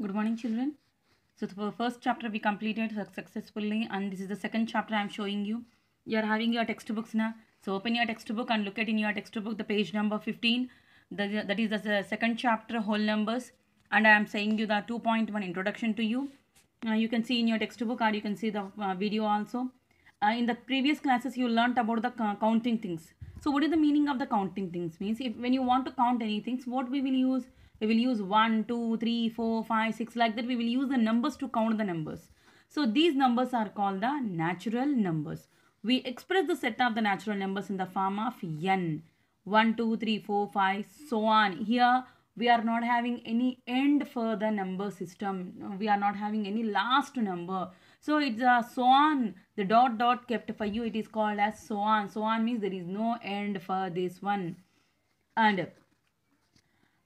good morning children so the first chapter we completed successfully and this is the second chapter i'm showing you you are having your textbooks now so open your textbook and look at in your textbook the page number 15 the, that is the second chapter whole numbers and i am saying you the 2.1 introduction to you uh, you can see in your textbook or you can see the uh, video also uh, in the previous classes you learnt about the uh, counting things so what is the meaning of the counting things means if when you want to count any things what we will use we will use 1 2 3 4 5 6 like that we will use the numbers to count the numbers so these numbers are called the natural numbers we express the set of the natural numbers in the form of n 1 2 3 4 5 so on here we are not having any end for the number system we are not having any last number so it's a so on the dot dot kept for you it is called as so on so on means there is no end for this one and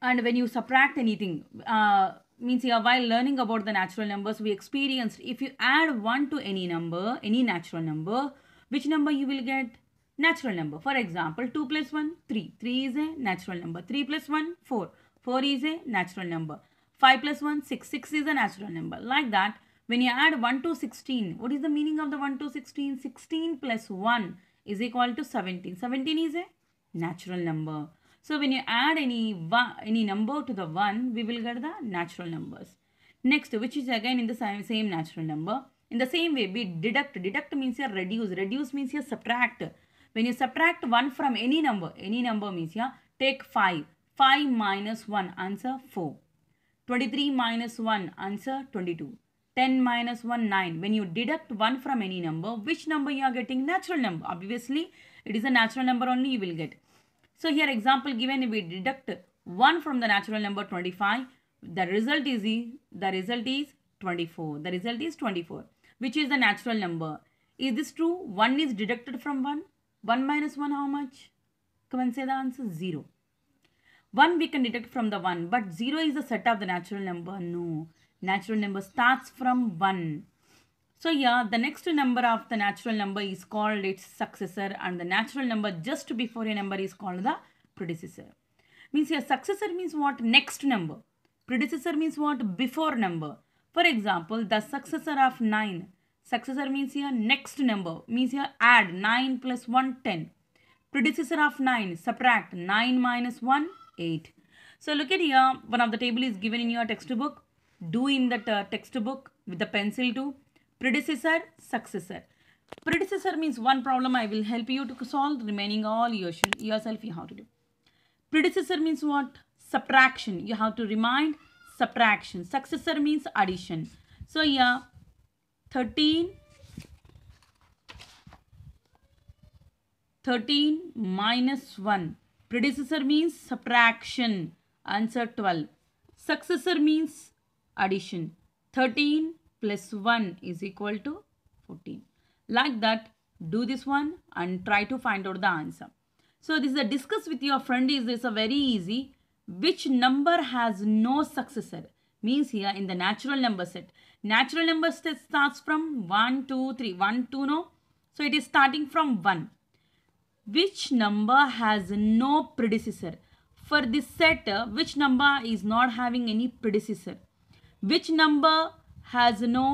and when you subtract anything uh, means yeah, while learning about the natural numbers we experienced if you add 1 to any number any natural number which number you will get natural number for example 2 plus 1 3 3 is a natural number 3 plus 1 4 4 is a natural number 5 plus 1 6 6 is a natural number like that when you add 1 to 16 what is the meaning of the 1 to 16 16 plus 1 is equal to 17 17 is a natural number so when you add any, one, any number to the 1, we will get the natural numbers. Next, which is again in the same, same natural number. In the same way, we deduct. Deduct means you reduce. Reduce means you subtract. When you subtract 1 from any number, any number means you take 5. 5 minus 1, answer 4. 23 minus 1, answer 22. 10 minus 1, 9. When you deduct 1 from any number, which number you are getting? Natural number. Obviously, it is a natural number only you will get. So here example given, we deduct 1 from the natural number 25. The result is, the result is 24. The result is 24, which is the natural number. Is this true? 1 is deducted from 1. 1 minus 1 how much? Come and say the answer 0. 1 we can deduct from the 1 but 0 is the set of the natural number. No. Natural number starts from 1. So yeah, the next number of the natural number is called its successor and the natural number just before a number is called the predecessor. Means your successor means what? Next number. Predecessor means what? Before number. For example, the successor of 9. Successor means here next number. Means here add 9 plus 1, 10. Predecessor of 9, subtract 9 minus 1, 8. So look at here, one of the table is given in your textbook. Do in the uh, textbook with the pencil too predecessor successor predecessor means one problem i will help you to solve remaining all your, yourself you have to do predecessor means what subtraction you have to remind subtraction successor means addition so yeah 13 13 minus 1 predecessor means subtraction answer 12 successor means addition 13 plus 1 is equal to 14. Like that, do this one and try to find out the answer. So this is a discuss with your friend is this a very easy. Which number has no successor? Means here in the natural number set. Natural number set starts from 1, 2, 3. 1, 2, no. So it is starting from 1. Which number has no predecessor? For this set, which number is not having any predecessor? Which number has no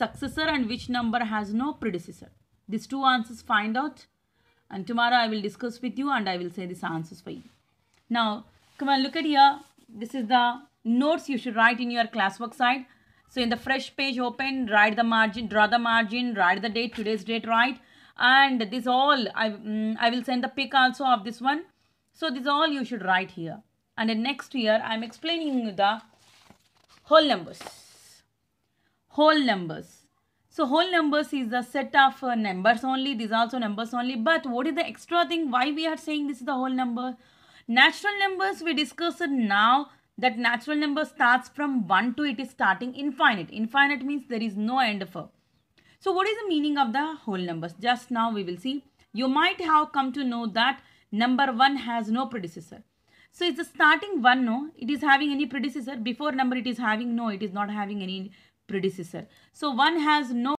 successor and which number has no predecessor. These two answers find out and tomorrow I will discuss with you and I will say these answers for you. Now come on look at here. This is the notes you should write in your classwork side. So in the fresh page open, write the margin, draw the margin, write the date, today's date, right? And this all, I, mm, I will send the pic also of this one. So this all you should write here. And then next year, I am explaining the whole numbers whole numbers. So whole numbers is the set of uh, numbers only. These also numbers only. But what is the extra thing? Why we are saying this is the whole number? Natural numbers we discussed now that natural number starts from 1 to it is starting infinite. Infinite means there is no end of. So what is the meaning of the whole numbers? Just now we will see. You might have come to know that number 1 has no predecessor. So it's a starting 1 no. It is having any predecessor. Before number it is having no. It is not having any predecessor. So one has no